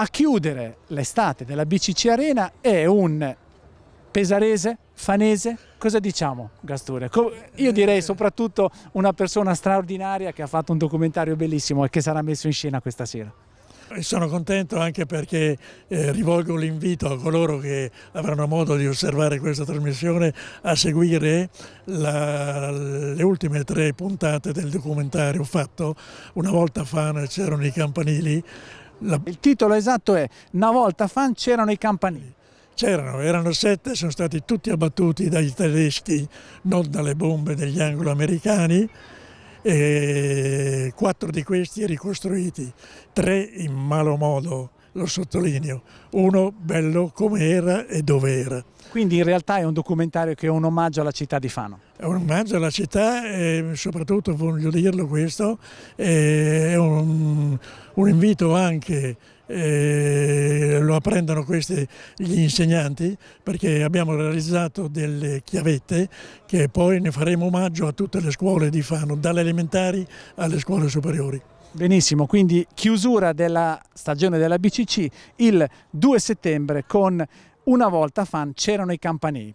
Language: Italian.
A chiudere l'estate della BCC Arena è un pesarese, fanese, cosa diciamo Gasture? Io direi soprattutto una persona straordinaria che ha fatto un documentario bellissimo e che sarà messo in scena questa sera. Sono contento anche perché eh, rivolgo l'invito a coloro che avranno modo di osservare questa trasmissione a seguire la, le ultime tre puntate del documentario fatto. Una volta a Fana c'erano i campanili, il titolo esatto è Una volta Fan c'erano i campanili. C'erano, erano sette, sono stati tutti abbattuti dai tedeschi, non dalle bombe degli anglo-americani. E quattro di questi ricostruiti, tre in malo modo, lo sottolineo, uno bello come era e dove era. Quindi in realtà è un documentario che è un omaggio alla città di Fano. È un omaggio alla città e soprattutto, voglio dirlo questo, è un un invito anche eh, lo apprendano questi gli insegnanti perché abbiamo realizzato delle chiavette che poi ne faremo omaggio a tutte le scuole di Fano, dalle elementari alle scuole superiori. Benissimo, quindi chiusura della stagione della BCC il 2 settembre con una volta Fan c'erano i campanili.